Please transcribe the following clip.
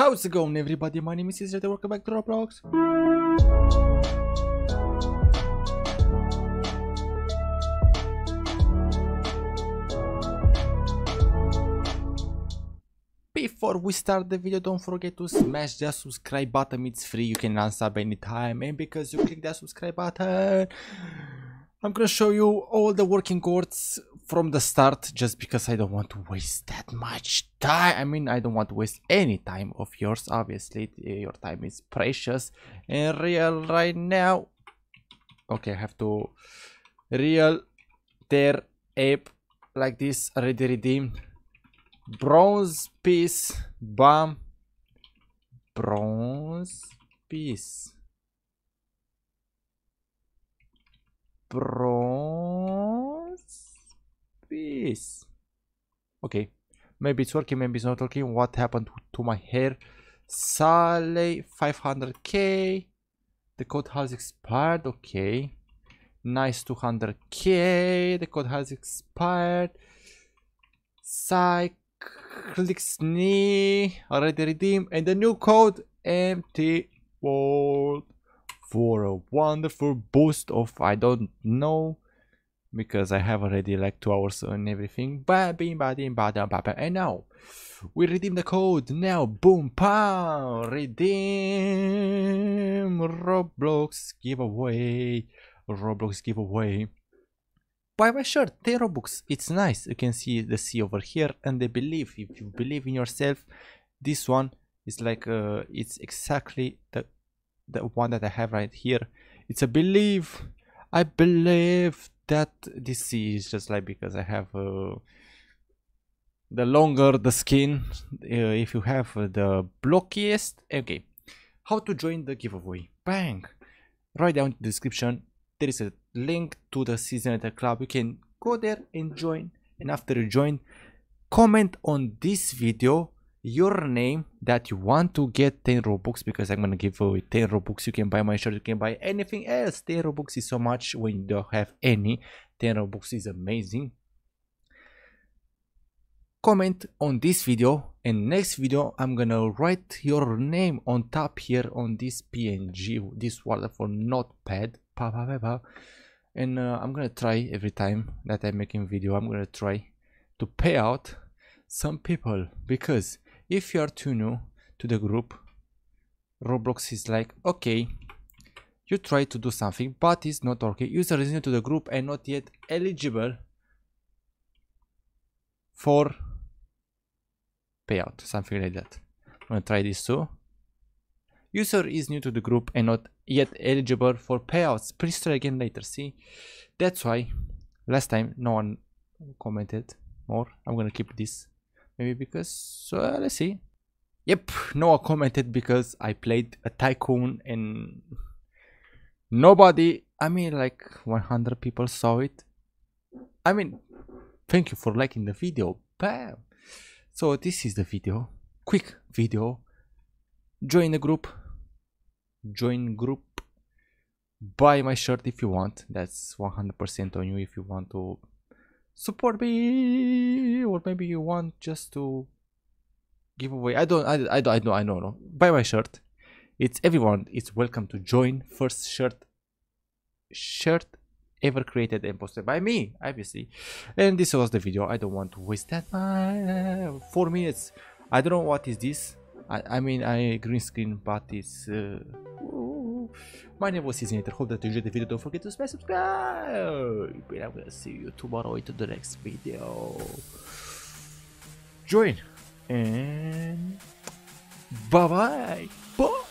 How's it going everybody, my name is Cesar and welcome back to Roblox. Before we start the video, don't forget to smash that subscribe button, it's free, you can unsub anytime and because you click that subscribe button, I'm gonna show you all the working chords from the start just because I don't want to waste that much time. I mean, I don't want to waste any time of yours. Obviously, your time is precious and real right now. Okay, I have to real tear ape like this already redeemed. Bronze piece bomb. Bronze piece. Bronze this okay maybe it's working maybe it's not working what happened to my hair Sale 500k the code has expired okay nice 200k the code has expired cyclicny already redeemed and the new code empty world for a wonderful boost of i don't know because I have already like two hours on everything. But bim badim badam babam. And now we redeem the code now. Boom pow redeem Roblox giveaway. Roblox giveaway. Buy my shirt, 10 It's nice. You can see the sea over here and the belief. If you believe in yourself, this one is like uh, it's exactly the the one that I have right here. It's a belief. I believe that DC is just like because I have uh, the longer the skin uh, if you have uh, the blockiest okay how to join the giveaway bang right down in the description there is a link to the season at the club you can go there and join and after you join comment on this video your name that you want to get 10 robux because i'm gonna give away 10 robux you can buy my shirt you can buy anything else 10 robux is so much when you don't have any 10 robux is amazing comment on this video and next video i'm gonna write your name on top here on this png this waterfall notepad and uh, i'm gonna try every time that i'm making video i'm gonna try to pay out some people because if you are too new to the group roblox is like okay you try to do something but it's not okay user is new to the group and not yet eligible for payout something like that i'm gonna try this too user is new to the group and not yet eligible for payouts please try again later see that's why last time no one commented more i'm gonna keep this Maybe because... So uh, let's see. Yep, Noah commented because I played a Tycoon and... Nobody... I mean like 100 people saw it. I mean, thank you for liking the video. Bam! So this is the video. Quick video. Join the group. Join group buy my shirt if you want that's 100% on you if you want to support me or maybe you want just to give away i don't i, I don't i know i know no buy my shirt it's everyone is welcome to join first shirt shirt ever created and posted by me obviously and this was the video i don't want to waste that four minutes i don't know what is this i, I mean i green screen but it's uh, my name was I Hope that you enjoyed the video. Don't forget to smash subscribe. And I'm gonna see you tomorrow into the next video. Join. And bye-bye. bye.